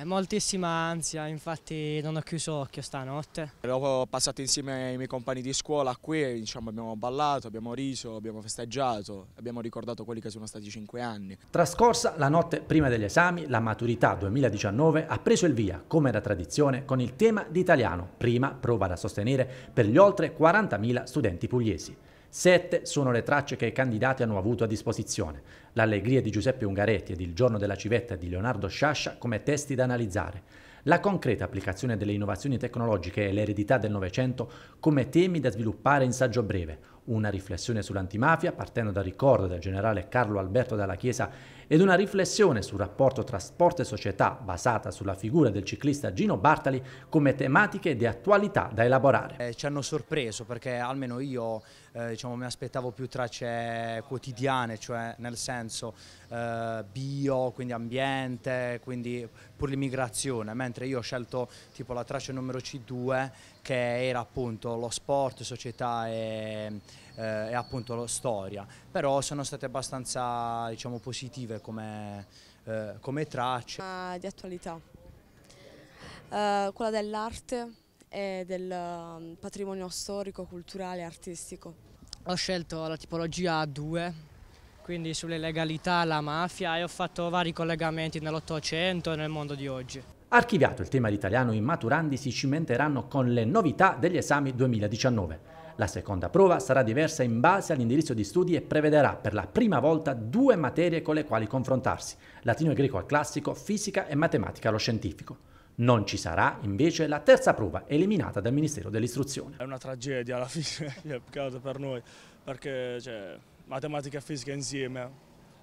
Eh, moltissima ansia, infatti non ho chiuso occhio stanotte. L'ho passato insieme ai miei compagni di scuola qui, diciamo, abbiamo ballato, abbiamo riso, abbiamo festeggiato, abbiamo ricordato quelli che sono stati cinque anni. Trascorsa la notte prima degli esami, la maturità 2019 ha preso il via, come da tradizione, con il tema di italiano, prima prova da sostenere per gli oltre 40.000 studenti pugliesi. Sette sono le tracce che i candidati hanno avuto a disposizione. L'allegria di Giuseppe Ungaretti ed il giorno della civetta di Leonardo Sciascia come testi da analizzare. La concreta applicazione delle innovazioni tecnologiche e l'eredità del Novecento come temi da sviluppare in saggio breve, una riflessione sull'antimafia partendo dal ricordo del generale Carlo Alberto Dalla Chiesa ed una riflessione sul rapporto tra sport e società basata sulla figura del ciclista Gino Bartali come tematiche di attualità da elaborare. Eh, ci hanno sorpreso perché almeno io eh, diciamo, mi aspettavo più tracce quotidiane, cioè nel senso eh, bio, quindi ambiente, quindi pur l'immigrazione, mentre io ho scelto tipo la traccia numero C2 che era appunto lo sport, società e, eh, e appunto la storia, però sono state abbastanza diciamo, positive come, eh, come tracce. Uh, di attualità, uh, quella dell'arte e del mm, patrimonio storico, culturale e artistico. Ho scelto la tipologia A2, quindi sulle legalità, la mafia e ho fatto vari collegamenti nell'Ottocento e nel mondo di oggi. Archiviato il tema di italiano, i maturandi si cimenteranno con le novità degli esami 2019. La seconda prova sarà diversa in base all'indirizzo di studi e prevederà per la prima volta due materie con le quali confrontarsi, latino e greco al classico, fisica e matematica allo scientifico. Non ci sarà invece la terza prova eliminata dal Ministero dell'Istruzione. È una tragedia alla fine che è peccato per noi, perché cioè, matematica e fisica insieme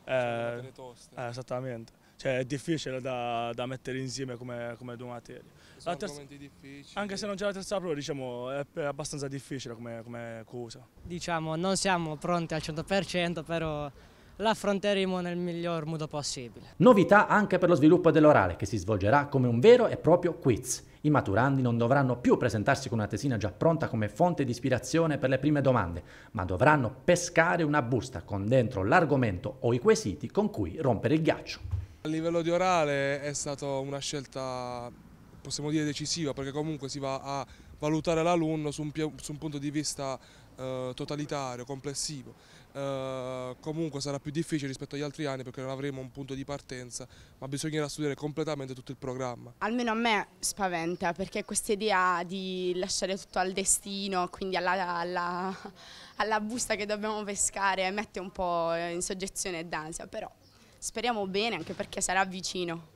eh, eh esattamente cioè, è difficile da, da, mettere insieme come, come due materie. Sono terza, Anche se non c'è la terza prova diciamo, è abbastanza difficile come, come cosa. Diciamo non siamo pronti al 100% però l'affronteremo nel miglior modo possibile. Novità anche per lo sviluppo dell'orale, che si svolgerà come un vero e proprio quiz. I maturandi non dovranno più presentarsi con una tesina già pronta come fonte di ispirazione per le prime domande, ma dovranno pescare una busta con dentro l'argomento o i quesiti con cui rompere il ghiaccio. A livello di orale è stata una scelta, possiamo dire, decisiva perché comunque si va a valutare l'alunno su, su, un punto di vista eh, totalitario, complessivo. Eh, comunque sarà più difficile rispetto agli altri anni perché non avremo un punto di partenza, ma bisognerà studiare completamente tutto il programma. Almeno a me spaventa perché questa idea di lasciare tutto al destino, quindi alla, alla, alla busta che dobbiamo pescare, mette un po' in soggezione d'ansia, però Speriamo bene anche perché sarà vicino.